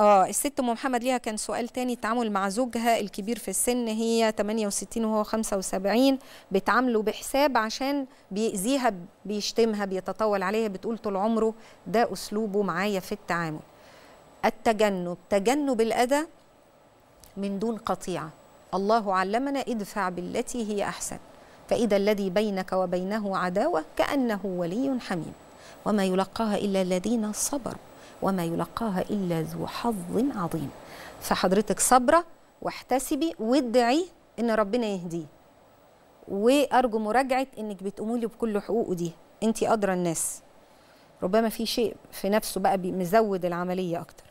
اه الست ام محمد ليها كان سؤال تاني تعامل مع زوجها الكبير في السن هي 68 وهو 75 بتعامله بحساب عشان بيأذيها بيشتمها بيتطاول عليها بتقول طول عمره ده اسلوبه معايا في التعامل التجنب تجنب الاذى من دون قطيعه الله علمنا ادفع بالتي هي احسن فاذا الذي بينك وبينه عداوه كانه ولي حميم وما يلقاها الا الذين صبروا وما يلقاها إلا ذو حظ عظيم فحضرتك صبرة واحتسبي وادعي إن ربنا يهديه وأرجو مراجعة إنك بتقومي له بكل حقوقه دي أنت أدرى الناس ربما في شيء في نفسه بقى مزود العملية أكتر